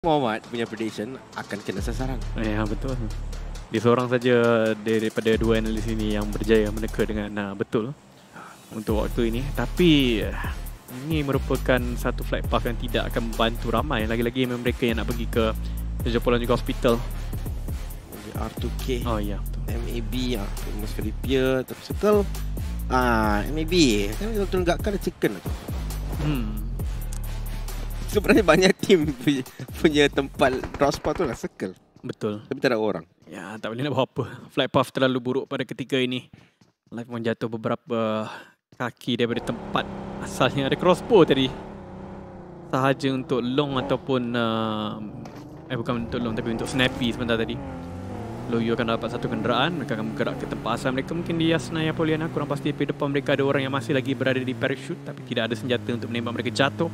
Muhammad punya prediction akan kena sasaran. Eh, ya eh, betul. Dia seorang saja daripada dua analis ini yang berjaya meneka dengan nah, betul untuk waktu ini. Tapi ah, ini merupakan satu flight path yang tidak akan membantu ramai. Lagi-lagi mereka yang nak pergi ke Jepulan juga hospital. R2K. Oh ya. MAB ya. Ah, famous Filipia. Tapi circle. Ah, MAB. Kan kita tunggakkan chicken. Hmm sebenarnya banyak tim punya, punya tempat raspa tu lah sekel, Betul. Tapi tak ada orang. Ya, tak boleh nak buat apa. Flight path terlalu buruk pada ketika ini. Life pun jatuh beberapa kaki daripada tempat asalnya ada crossbow tadi. Sahaja untuk long ataupun uh, eh bukan untuk long tapi untuk snappy sebentar tadi. Loyo akan dapat satu kenderaan Mereka akan bergerak ke tempat asal mereka Mungkin di Yasnaya Poliana Kurang pasti di depan mereka ada orang yang masih lagi berada di parachute Tapi tidak ada senjata untuk menembak mereka jatuh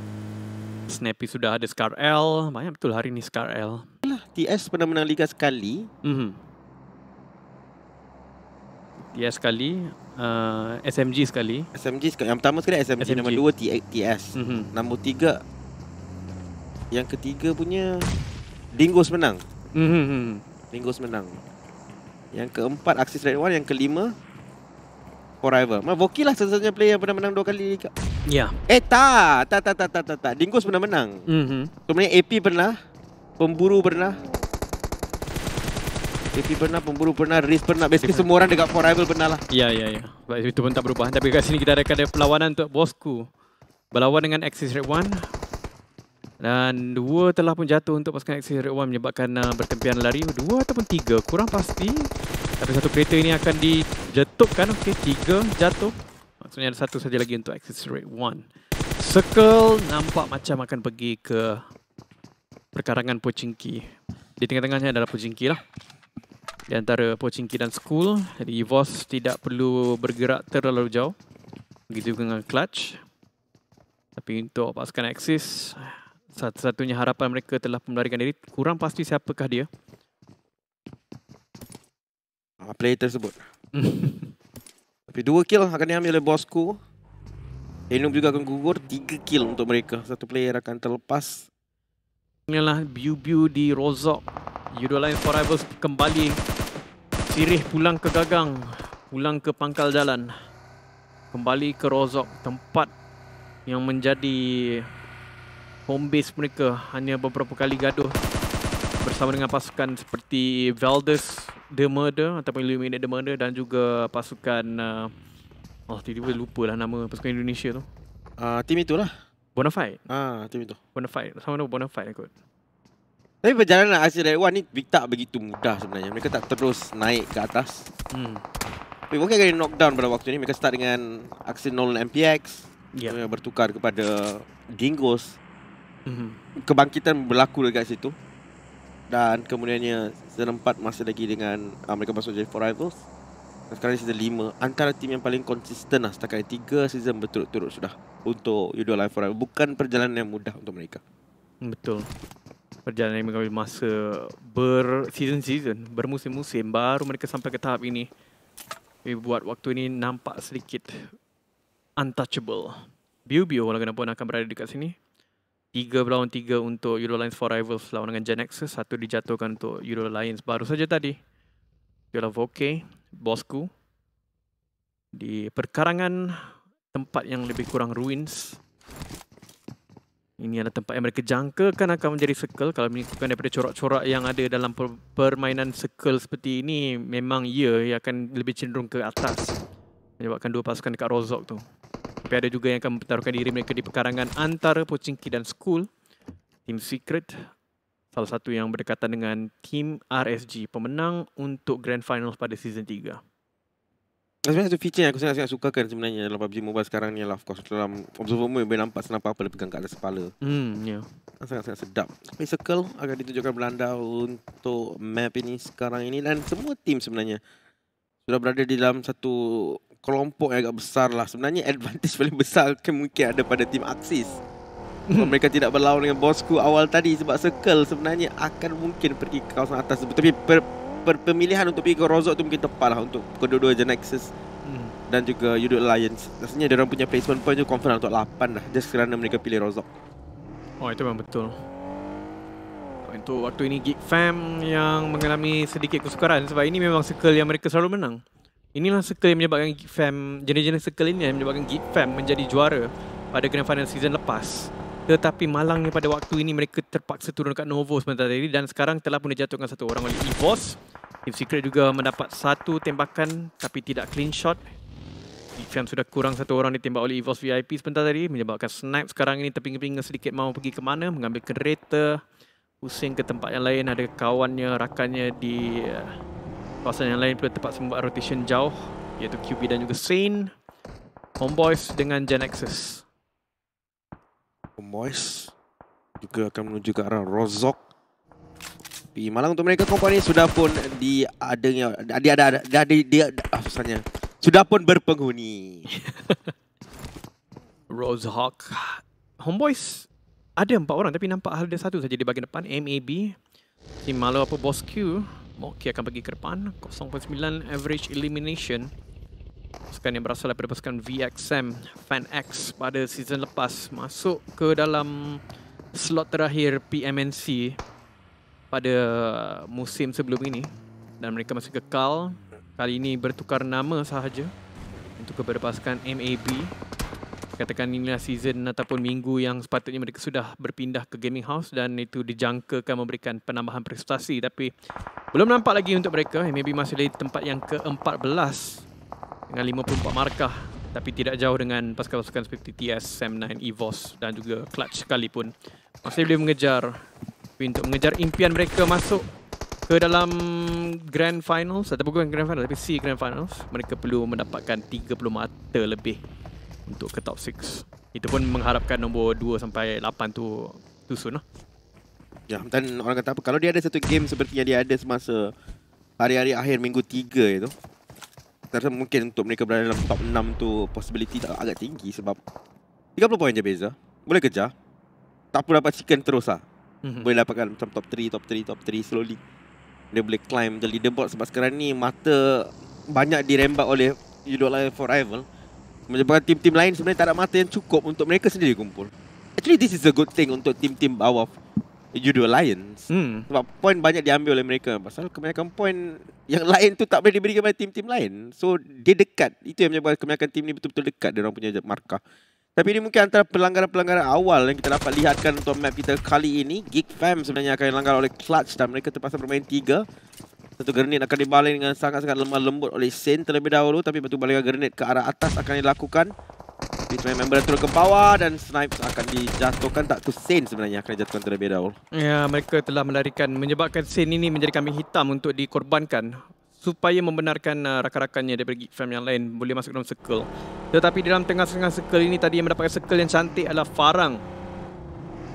Snappy sudah ada Scar L. Banyak betul hari ni Scar L. Lah, TS pernah menang Liga sekali. Mm-hmm. TS sekali. Uh, eh, SMG sekali. SMG sekali. Yang pertama sekali SMG. SMG. Nombor dua TS. Mm-hmm. Nombor tiga. Yang ketiga punya... Dingos menang. Mm-hmm. Dingos menang. Yang keempat Axis Red One. Yang kelima... Forever. Mak Voki lah sesuatu player yang pernah menang dua kali Liga yeah. Eh tak Tak tak tak tak tak, tak. Dingus pernah menang mm Kemudian AP pernah Pemburu pernah AP pernah Pemburu pernah Riz pernah Basically semua orang dekat Four Rival pernah lah Ya ya ya yeah. Itu pun tak berubah Tapi kat sini kita ada Ada perlawanan untuk bosku Berlawan dengan Axis Red One dan dua telah pun jatuh untuk pasukan Axis Red One menyebabkan uh, bertempian lari dua ataupun tiga kurang pasti tapi satu kereta ini akan dijetupkan okey tiga jatuh Maksudnya ada satu saja lagi untuk access rate 1. Circle nampak macam akan pergi ke perkarangan Pochinki. Di tengah-tengahnya adalah Pochinki lah. Di antara Pochinki dan School. Jadi Evos tidak perlu bergerak terlalu jauh. Begitu juga dengan Clutch. Tapi untuk pasukan Axis, satu-satunya harapan mereka telah melarikan diri. Kurang pasti siapakah dia. Ah, player tersebut. Tapi dua kill lah akan diambil oleh bosku. Enum juga akan gugur. Tiga kill untuk mereka. Satu player akan terlepas. Inilah Biu-Biu di Rozok. Udolain Forever kembali. Sirih pulang ke gagang. Pulang ke pangkal jalan. Kembali ke Rozok. Tempat yang menjadi home base mereka. Hanya beberapa kali gaduh. Bersama dengan pasukan seperti Valdez. The Murder ataupun Illuminate The Murder dan juga pasukan uh, oh tiba-tiba lupa lah nama pasukan Indonesia tu. Ah uh, team itulah. Bonafide. Ah uh, team itu. Bonafide. Sama nama Bonafide kot. Tapi perjalanan Asia Red One ni tak begitu mudah sebenarnya. Mereka tak terus naik ke atas. Hmm. Tapi mungkin kena knockdown pada waktu ini Mereka start dengan aksi Nolan MPX. Yeah. Ya. bertukar kepada Dingos. Mm-hmm. Kebangkitan berlaku dekat situ dan kemudiannya season 4 masih lagi dengan uh, mereka masuk jadi four rivals. Dan sekarang season 5 antara tim yang paling konsisten lah setakat ini 3 season berturut-turut sudah untuk U2 Live for Rivals. Bukan perjalanan yang mudah untuk mereka. Hmm, betul. Perjalanan yang mengambil masa ber season season bermusim-musim baru mereka sampai ke tahap ini. Tapi buat waktu ini nampak sedikit untouchable. Biu-biu walaupun akan berada dekat sini. Tiga berlawan tiga untuk Euro Lions for Rivals lawan dengan Genexus. Satu dijatuhkan untuk Euro Lions baru saja tadi. Ialah Voke, bosku. Di perkarangan tempat yang lebih kurang ruins. Ini adalah tempat yang mereka jangkakan akan menjadi circle. Kalau mengikutkan daripada corak-corak yang ada dalam permainan circle seperti ini, memang ia, ya, ia akan lebih cenderung ke atas. Menyebabkan dua pasukan dekat Rozok tu. Tapi ada juga yang akan mempertaruhkan diri mereka di pekarangan antara Pochinki dan School. Team Secret, salah satu yang berdekatan dengan Team RSG, pemenang untuk Grand Finals pada season 3. Sebenarnya satu feature yang aku sangat-sangat sukakan sebenarnya dalam PUBG Mobile sekarang ni lah of course dalam observer mode boleh nampak senapa apa dia pegang kat atas kepala. Hmm, ya. Yeah. Kan sangat-sangat sedap. Tapi circle akan ditunjukkan Belanda untuk map ini sekarang ini dan semua team sebenarnya sudah berada di dalam satu kelompok yang agak besar lah Sebenarnya advantage paling besar mungkin ada pada tim Axis Kalau hmm. mereka tidak berlawan dengan bosku awal tadi Sebab circle sebenarnya akan mungkin pergi ke kawasan atas Tapi per, per, pemilihan untuk pergi ke Rozok tu mungkin tepat lah Untuk kedua-dua Genexus hmm. dan juga Yudut Alliance Rasanya orang punya placement point tu confirm untuk 8 lah Just kerana mereka pilih Rozok Oh itu memang betul untuk waktu ini Geek Fam yang mengalami sedikit kesukaran sebab ini memang circle yang mereka selalu menang. Inilah circle yang menyebabkan Geek Fam Jenis-jenis circle ini yang menyebabkan Geek Fam menjadi juara Pada Grand Final season lepas Tetapi malangnya pada waktu ini mereka terpaksa turun dekat Novo sebentar tadi Dan sekarang telah pun dijatuhkan satu orang oleh EVOS If Secret juga mendapat satu tembakan tapi tidak clean shot Geek Fam sudah kurang satu orang ditembak oleh EVOS VIP sebentar tadi Menyebabkan snipe sekarang ini terpinga-pinga sedikit mahu pergi ke mana Mengambil kereta Pusing ke tempat yang lain ada kawannya, rakannya di eh, Kawasan yang lain pula tempat sembuh membuat rotation jauh Iaitu QB dan juga Sain, Homeboys dengan Genexus Homeboys Juga akan menuju ke arah Rozok Di malang untuk mereka company sudah pun di adanya Dia ada, dia ada, dia ada, dia ada, sudah pun berpenghuni Rozok Homeboys Ada empat orang tapi nampak ada satu saja di bahagian depan MAB Si Malo apa Bos Q Moki akan pergi ke depan 0.9 average elimination Pasukan yang berasal daripada pasukan VXM Fan X pada season lepas Masuk ke dalam slot terakhir PMNC Pada musim sebelum ini Dan mereka masih kekal Kali ini bertukar nama sahaja Untuk keberpasukan MAB MAB katakan inilah season ataupun minggu yang sepatutnya mereka sudah berpindah ke gaming house dan itu dijangkakan memberikan penambahan prestasi tapi belum nampak lagi untuk mereka maybe masih di tempat yang ke-14 dengan 54 markah tapi tidak jauh dengan pasukan-pasukan seperti TS, Sam9, EVOS dan juga Clutch sekalipun masih boleh mengejar untuk mengejar impian mereka masuk ke dalam Grand Finals ataupun Grand Finals tapi C Grand Finals mereka perlu mendapatkan 30 mata lebih untuk ke top 6. itu pun mengharapkan nombor 2 sampai 8 tu susun. soon lah. Ya, dan orang kata apa, kalau dia ada satu game seperti yang dia ada semasa hari-hari akhir minggu 3 itu, terasa mungkin untuk mereka berada dalam top 6 tu possibility tak agak tinggi sebab 30 poin je beza. Boleh kejar. Tak perlu dapat chicken terus lah. Mhm. Boleh dapatkan macam top 3, top 3, top 3 slowly. Dia boleh climb the leaderboard sebab sekarang ni mata banyak dirembak oleh You Don't Lie Forever. Rival menyebabkan tim-tim lain sebenarnya tak ada mata yang cukup untuk mereka sendiri kumpul. Actually, this is a good thing untuk tim-tim bawah Judo Alliance. Hmm. Sebab point banyak diambil oleh mereka. Pasal kebanyakan point yang lain tu tak boleh diberikan oleh tim-tim lain. So, dia dekat. Itu yang menyebabkan kebanyakan tim ni betul-betul dekat dia orang punya markah. Tapi ini mungkin antara pelanggaran-pelanggaran awal yang kita dapat lihatkan untuk map kita kali ini. Geek Fam sebenarnya akan dilanggar oleh Clutch dan mereka terpaksa bermain tiga. Satu grenade akan dibalik dengan sangat-sangat lemah lembut oleh Sen terlebih dahulu tapi betul balikan grenade ke arah atas akan dilakukan. Pitman member turun ke bawah dan snipes akan dijatuhkan tak tu Sen sebenarnya akan dijatuhkan terlebih dahulu. Ya, mereka telah melarikan menyebabkan Sen ini menjadi kami hitam untuk dikorbankan supaya membenarkan uh, rakan-rakannya daripada Geek Fam yang lain boleh masuk dalam circle. Tetapi dalam tengah-tengah circle ini tadi yang mendapatkan circle yang cantik adalah Farang.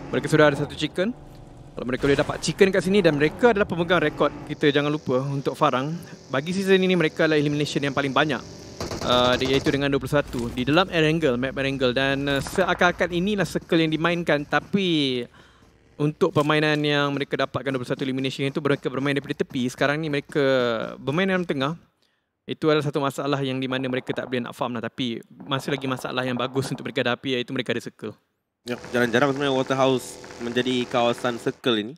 Mereka sudah ada satu chicken. Kalau mereka boleh dapat chicken kat sini dan mereka adalah pemegang rekod kita jangan lupa untuk Farang. Bagi season ini mereka adalah elimination yang paling banyak. Uh, iaitu dengan 21 di dalam Erangel, map Erangel dan uh, seakan-akan inilah circle yang dimainkan tapi untuk permainan yang mereka dapatkan 21 elimination itu mereka bermain daripada tepi. Sekarang ni mereka bermain dalam tengah. Itu adalah satu masalah yang di mana mereka tak boleh nak farm lah tapi masih lagi masalah yang bagus untuk mereka hadapi iaitu mereka ada circle. Ya, jarang-jarang sebenarnya Waterhouse menjadi kawasan circle ini.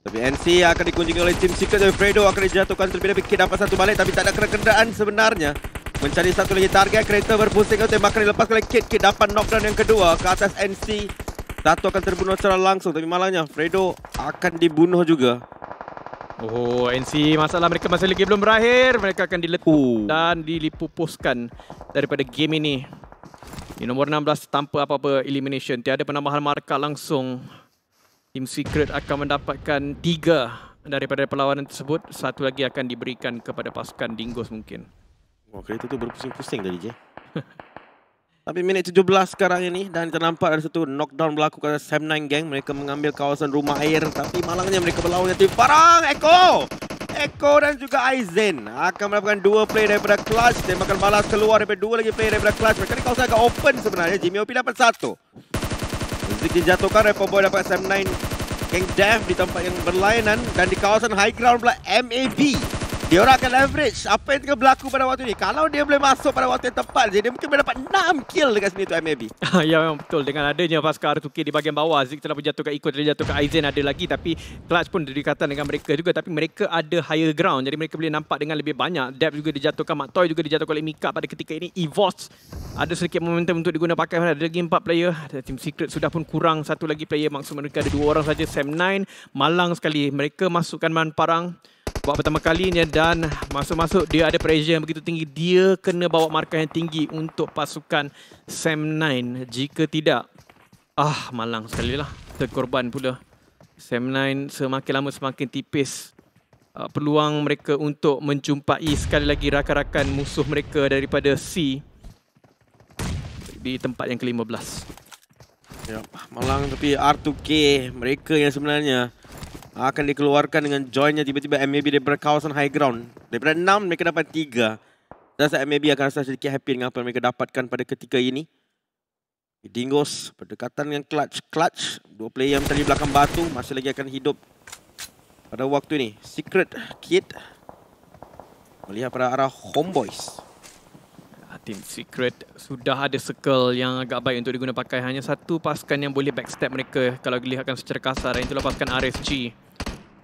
Tapi NC akan dikunjungi oleh tim Secret dan Fredo akan dijatuhkan terlebih dahulu. Kid dapat satu balik tapi tak ada kena-kendaan sebenarnya. Mencari satu lagi target. Kereta berpusing atau oh, tembakan dilepas oleh Kid. Kid dapat knockdown yang kedua ke atas NC. Satu akan terbunuh secara langsung tapi malangnya Fredo akan dibunuh juga. Oh, NC masalah mereka masih lagi belum berakhir. Mereka akan dilekuk dan dilipupuskan daripada game ini. Di nombor 16 tanpa apa-apa elimination. Tiada penambahan markah langsung. Team Secret akan mendapatkan tiga daripada perlawanan tersebut. Satu lagi akan diberikan kepada pasukan Dingos mungkin. Wah, oh, kereta tu berpusing-pusing tadi je. Tapi minit 17 sekarang ini dan kita ada satu knockdown berlaku kepada Sam Nine Gang. Mereka mengambil kawasan rumah air tapi malangnya mereka berlawan dengan Farang Echo. Echo dan juga Aizen akan melakukan dua play daripada Clutch. Tembakan balas keluar daripada dua lagi play daripada Clutch. Mereka ni kawasan agak open sebenarnya. Jimmy OP dapat satu. Zik dijatuhkan. Repo Boy dapat SM9. King Death di tempat yang berlainan. Dan di kawasan high ground pula MAB. Dia orang akan leverage apa yang tengah berlaku pada waktu ni. Kalau dia boleh masuk pada waktu yang tepat, dia mungkin boleh dapat 6 kill dekat sini tu MAB. ya memang betul. Dengan adanya Pascal r 2 di bahagian bawah, Zik telah pun jatuh ke ikut, telah jatuh ke Aizen ada lagi. Tapi Clutch pun dikatakan dengan mereka juga. Tapi mereka ada higher ground. Jadi mereka boleh nampak dengan lebih banyak. Depth juga dijatuhkan, Mark Toy juga dijatuhkan oleh Mika pada ketika ini. Evos ada sedikit momentum untuk diguna pakai. Ada lagi 4 player. Ada Team Secret sudah pun kurang satu lagi player. Maksud mereka ada dua orang saja. Sam 9 malang sekali. Mereka masukkan Man Parang buat pertama kalinya dan masuk-masuk dia ada pressure yang begitu tinggi. Dia kena bawa markah yang tinggi untuk pasukan Sam 9. Jika tidak, ah malang sekali lah. Terkorban pula. Sam 9 semakin lama semakin tipis. Uh, peluang mereka untuk mencumpai sekali lagi rakan-rakan musuh mereka daripada C di tempat yang ke-15. Ya, malang tapi R2K mereka yang sebenarnya akan dikeluarkan dengan joinnya tiba-tiba MAB daripada kawasan high ground. Daripada enam, mereka dapat tiga. Dan saya MAB akan rasa sedikit happy dengan apa yang mereka dapatkan pada ketika ini. Dingos berdekatan dengan clutch. Clutch, dua player yang tadi belakang batu masih lagi akan hidup pada waktu ini. Secret Kid melihat pada arah Homeboys. Homeboys. Martin Secret sudah ada circle yang agak baik untuk diguna pakai hanya satu pasukan yang boleh backstep mereka kalau dilihatkan secara kasar itu pasukan RSG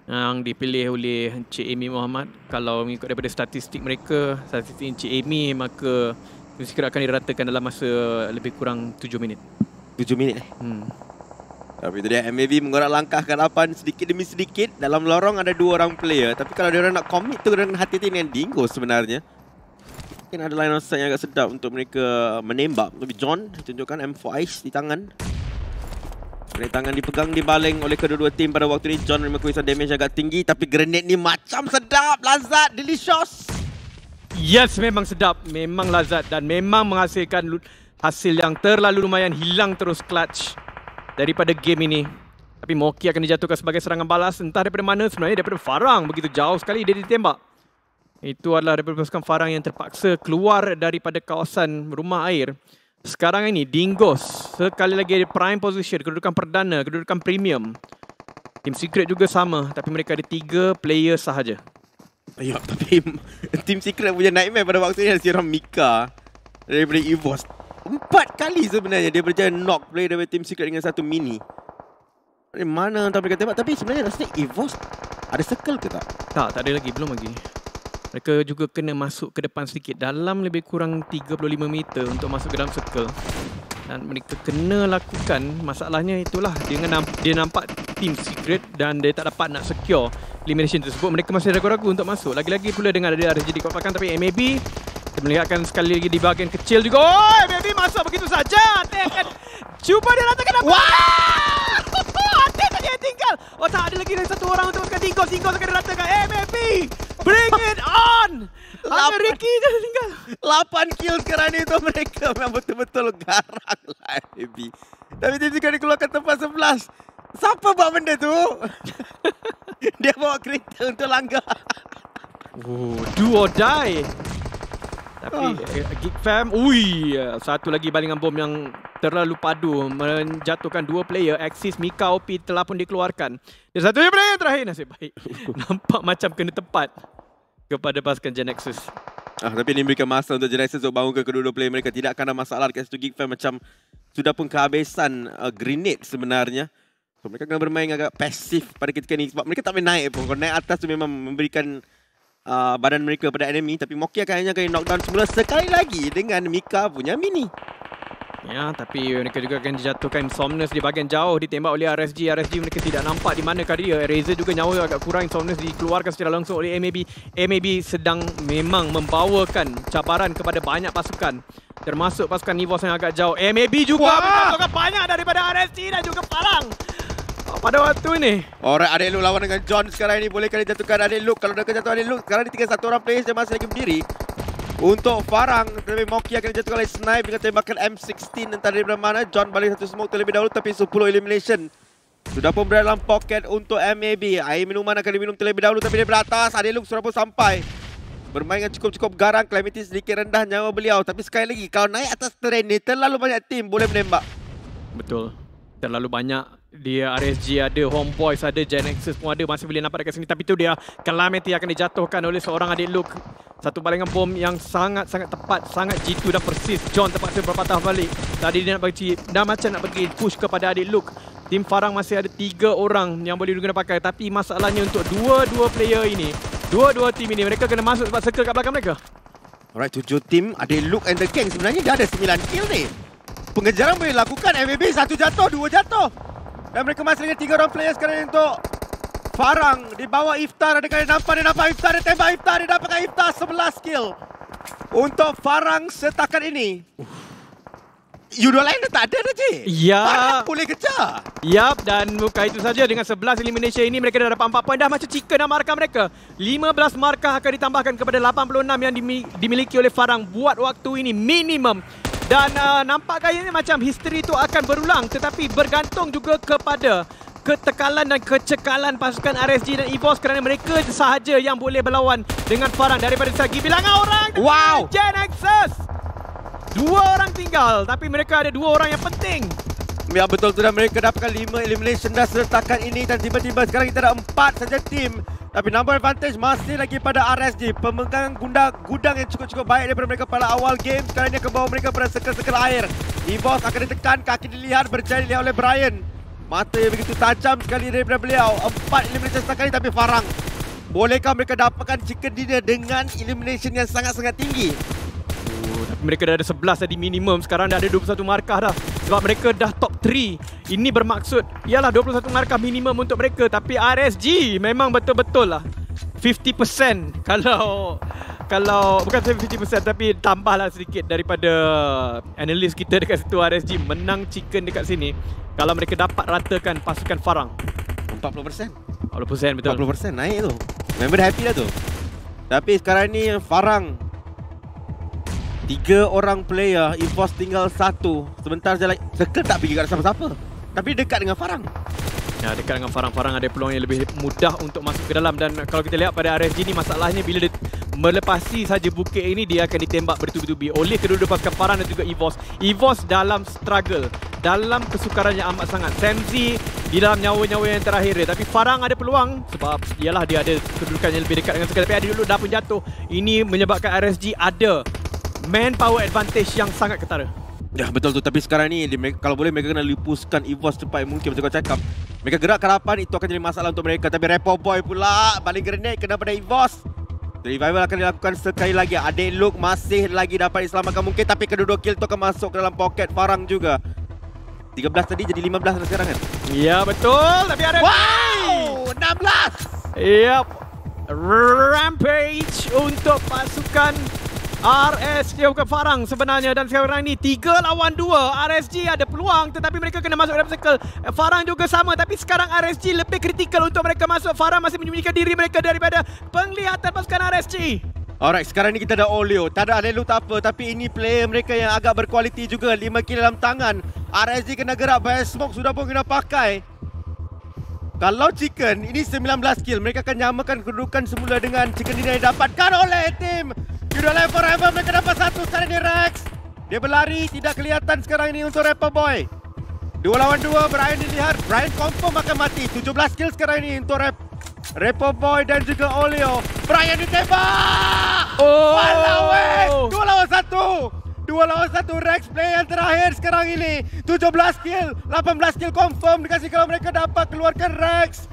yang dipilih oleh Encik Amy Muhammad kalau mengikut daripada statistik mereka statistik Encik Amy maka Team Secret akan diratakan dalam masa lebih kurang 7 minit 7 minit eh? Hmm. Tapi itu dia MAV mengorak langkah ke hadapan sedikit demi sedikit Dalam lorong ada dua orang player Tapi kalau dia orang nak commit tu dengan hati-hati dengan Dingo sebenarnya Mungkin ada line of sight yang agak sedap untuk mereka menembak. Tapi John tunjukkan M4 Ice di tangan. Dari tangan dipegang, dibaling oleh kedua-dua tim pada waktu ini. John terima kuasa damage agak tinggi. Tapi grenade ni macam sedap. Lazat, delicious. Yes, memang sedap. Memang lazat dan memang menghasilkan hasil yang terlalu lumayan. Hilang terus clutch daripada game ini. Tapi Moki akan dijatuhkan sebagai serangan balas. Entah daripada mana sebenarnya. Daripada Farang begitu jauh sekali dia ditembak. Itu adalah daripada pasukan Farang yang terpaksa keluar daripada kawasan rumah air. Sekarang ini Dingos sekali lagi di prime position, kedudukan perdana, kedudukan premium. Tim Secret juga sama tapi mereka ada tiga player sahaja. Ya, tapi Tim Secret punya nightmare pada waktu ini adalah Mika daripada EVOS. Empat kali sebenarnya dia berjaya knock player daripada Tim Secret dengan satu mini. Dari mana entah mereka tembak tapi sebenarnya rasanya EVOS ada circle ke tak? Tak, tak ada lagi. Belum lagi. Mereka juga kena masuk ke depan sedikit dalam lebih kurang 35 meter untuk masuk ke dalam circle. Dan mereka kena lakukan masalahnya itulah dia, dia nampak team secret dan dia tak dapat nak secure elimination tersebut. Mereka masih ragu-ragu untuk masuk. Lagi-lagi pula dengar ada RJ dikotakan tapi MAB kita melihatkan sekali lagi di bahagian kecil juga. Oh, MAB masuk begitu saja. Cuba dia ratakan apa? Wah! Atik tadi tinggal. Oh, tak ada lagi satu orang untuk masukkan tinggal. Tinggal sekarang dia ratakan. MAB! Bring it on! Ricky dah tinggal. Lapan kill kerana itu mereka memang betul-betul garang lah, baby. Tapi tiba-tiba dikeluarkan tempat sebelas. Siapa buat benda tu? Dia bawa kereta untuk langgar. Ooh, do or die. Tapi ah. Eh, Geek Fam Ui Satu lagi balingan bom yang Terlalu padu Menjatuhkan dua player Axis Mika OP Telah pun dikeluarkan Dan satunya player yang terakhir Nasib baik Nampak macam kena tepat Kepada pasukan Genexus Ah, tapi ini memberikan masa untuk Genesis untuk bangun ke kedua-dua player mereka. Tidak akan ada masalah dekat situ Geek Fam macam sudah pun kehabisan uh, grenade sebenarnya. So, mereka akan bermain agak pasif pada ketika ini. Sebab mereka tak boleh naik pun. Kalau naik atas tu memang memberikan uh, badan mereka pada enemy tapi Moki akan hanya kena knockdown semula sekali lagi dengan Mika punya mini. Ya, tapi mereka juga akan jatuhkan Somnus di bahagian jauh ditembak oleh RSG. RSG mereka tidak nampak di manakah dia. Razer juga nyawa agak kurang. Somnus dikeluarkan secara langsung oleh MAB. MAB sedang memang membawakan cabaran kepada banyak pasukan. Termasuk pasukan Nivos yang agak jauh. MAB juga Wah! menampakkan banyak daripada RSG dan juga Palang. Pada waktu ini. Alright, Adik Luke lawan dengan John sekarang ini. Boleh kali jatuhkan Adik Luke. Kalau dah jatuh Adik Luke, sekarang ini tinggal satu orang player yang masih lagi berdiri. Untuk Farang, terlebih Moki akan jatuhkan oleh Snipe dengan tembakan M16. Entah dari mana, John balik satu smoke terlebih dahulu tapi 10 elimination. Sudah pun berada dalam poket untuk MAB. Air minuman akan diminum terlebih dahulu tapi dia beratas Adik Luke sudah pun sampai. Bermain dengan cukup-cukup garang. Climatis sedikit rendah nyawa beliau. Tapi sekali lagi, kalau naik atas terrain ini, terlalu banyak tim boleh menembak. Betul. Terlalu banyak dia RSG ada Homeboys ada Genesis pun ada masih boleh nampak dekat sini tapi tu dia Calamity akan dijatuhkan oleh seorang adik Luke satu balangan bom yang sangat-sangat tepat sangat jitu dan persis John terpaksa berpatah balik tadi dia nak pergi, dah macam nak pergi push kepada adik Luke tim Farang masih ada tiga orang yang boleh guna pakai tapi masalahnya untuk dua-dua player ini dua-dua tim ini mereka kena masuk sebab circle kat belakang mereka Alright, tujuh tim. adik Luke and the gang. Sebenarnya dah ada sembilan kill ni. Pengejaran boleh lakukan. MAB satu jatuh, dua jatuh. Dan mereka masih lagi tiga orang player sekarang untuk Farang di bawah Iftar. ada dia nampak? Dia nampak Iftar. Dia tembak Iftar. Dia dapatkan Iftar. Sebelas kill. Untuk Farang setakat ini. Uh. Yudol lain dah tak ada dah, Cik. Ya. Farang boleh kejar. Yap, dan bukan itu saja. Dengan 11 elimination ini, mereka dah dapat 4 poin. Dah macam cika dah markah mereka. 15 markah akan ditambahkan kepada 86 yang dimiliki oleh Farang buat waktu ini. Minimum dan uh, nampak kayaknya macam history itu akan berulang tetapi bergantung juga kepada ketekalan dan kecekalan pasukan RSG dan EVOS kerana mereka sahaja yang boleh berlawan dengan Farang daripada segi bilangan orang wow. Gen Dua orang tinggal tapi mereka ada dua orang yang penting. Yang betul sudah mereka dapatkan 5 elimination dah seretakan ini dan tiba-tiba sekarang kita ada 4 saja tim. Tapi number advantage masih lagi pada RSD. Pemegang gundang gudang yang cukup-cukup baik daripada mereka pada awal game. Sekarang ini akan bawa mereka pada sekel-sekel air. Evos akan ditekan, kaki dilihat, berjaya dilihat oleh Brian. Mata yang begitu tajam sekali daripada beliau. 4 elimination setakat ini tapi Farang. Bolehkah mereka dapatkan chicken dinner dengan elimination yang sangat-sangat tinggi? Oh, tapi Mereka dah ada 11 tadi minimum Sekarang dah ada 21 markah dah sebab mereka dah top 3. Ini bermaksud ialah 21 markah minimum untuk mereka tapi RSG memang betul-betul lah 50% kalau kalau bukan 50% tapi tambahlah sedikit daripada analis kita dekat situ RSG menang chicken dekat sini kalau mereka dapat ratakan pasukan Farang 40% 40% betul 40% naik tu Member happy lah tu Tapi sekarang ni Farang Tiga orang player Impost tinggal satu Sebentar je like Circle tak pergi kat siapa-siapa Tapi dekat dengan Farang Ya, dekat dengan Farang-Farang ada peluang yang lebih mudah untuk masuk ke dalam Dan kalau kita lihat pada RSG ni masalahnya bila dia melepasi saja bukit ini Dia akan ditembak bertubi-tubi oleh kedua-dua pasukan Farang dan juga Evos Evos dalam struggle Dalam kesukaran yang amat sangat Samzi di dalam nyawa-nyawa yang terakhir dia Tapi Farang ada peluang Sebab ialah dia ada kedudukan yang lebih dekat dengan sekali Tapi ada dulu dah pun jatuh Ini menyebabkan RSG ada manpower advantage yang sangat ketara. Ya betul tu tapi sekarang ni kalau boleh mereka kena lipuskan Evos cepat mungkin macam kau cakap. Mereka gerak ke depan itu akan jadi masalah untuk mereka tapi Repo Boy pula balik grenade kena pada Evos. Revival akan dilakukan sekali lagi. Adik Luke masih lagi dapat diselamatkan mungkin tapi kedua-dua kill tu akan masuk ke dalam poket Farang juga. 13 tadi jadi 15 lah sekarang kan? Ya betul tapi ada Wow 16. Yep. Rampage untuk pasukan RSG bukan Farang sebenarnya dan sekarang ni tiga lawan dua RSG ada peluang tetapi mereka kena masuk dalam circle Farang juga sama tapi sekarang RSG lebih kritikal untuk mereka masuk Farang masih menyembunyikan diri mereka daripada penglihatan pasukan RSG Alright, sekarang ni kita ada Olio. Tak ada Alelu tak apa. Tapi ini player mereka yang agak berkualiti juga. 5 kill dalam tangan. RSG kena gerak. Bayar smoke sudah pun kena pakai. Kalau Chicken, ini 19 kill. Mereka akan nyamakan kedudukan semula dengan Chicken ini yang didapatkan oleh tim Yudah Life Forever mereka dapat satu sekarang ini Rex. Dia berlari tidak kelihatan sekarang ini untuk Rapper Boy. Dua lawan dua Brian dilihat. Brian confirm akan mati. 17 kill sekarang ini untuk Rap Rapper Boy dan juga Olio. Brian ditembak. Oh. Malawet. Dua lawan satu. Dua lawan satu Rex play yang terakhir sekarang ini. 17 kill. 18 kill confirm dikasih kalau mereka dapat keluarkan Rex.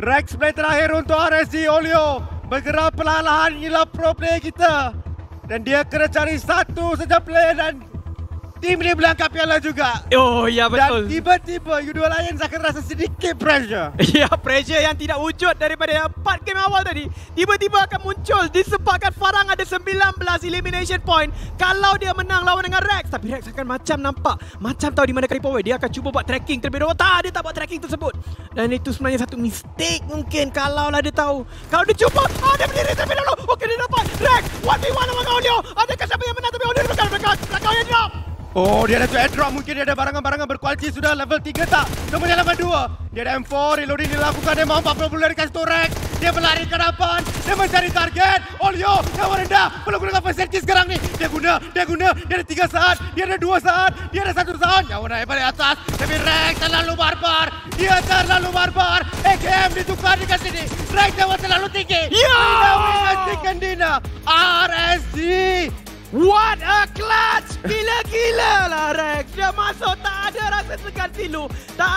Rex play terakhir untuk RSG Olio bergerak perlahan-lahan inilah pro player kita. Dan dia kena cari satu saja player dan tim ni berangkat piala juga. Oh, ya betul. Dan tiba-tiba U2 Lions akan rasa sedikit pressure. ya, pressure yang tidak wujud daripada 4 game awal tadi. Tiba-tiba akan muncul disebabkan Farang ada 19 elimination point. Kalau dia menang lawan dengan Rex. Tapi Rex akan macam nampak. Macam tahu di mana kali power. Dia akan cuba buat tracking terlebih dahulu. Tak, dia tak buat tracking tersebut. Dan itu sebenarnya satu mistake mungkin. Kalaulah dia tahu. Kalau dia cuba. Ah, oh, dia berdiri terlebih dahulu. Okey, dia dapat. Rex, 1v1 dengan Olio. Adakah siapa yang menang? Tapi Olio dia berkata. Belakang, belakang, belakang, belakang, belakang, Oh, dia ada tu airdrop. Mungkin dia ada barangan-barangan berkualiti sudah level 3 tak? Cuma dia level 2. Dia ada M4. Reloading dia lakukan. Dia mahu 40 bulan dikasih torek. Dia berlari ke depan. Dia mencari target. Olio, oh, nyawa rendah. Perlu gunakan facility sekarang ni. Dia guna, dia guna. Dia ada 3 saat. Dia ada 2 saat. Dia ada 1 saat. Nyawa naik balik atas. Tapi Rex terlalu barbar. Dia terlalu barbar. AKM ditukar di sini. Rex nyawa terlalu tinggi. Ya! Dia menghasilkan Dina. RSG. What a clutch! Gila-gila lah Rex. Dia masuk tak ada rasa segan silu. Tak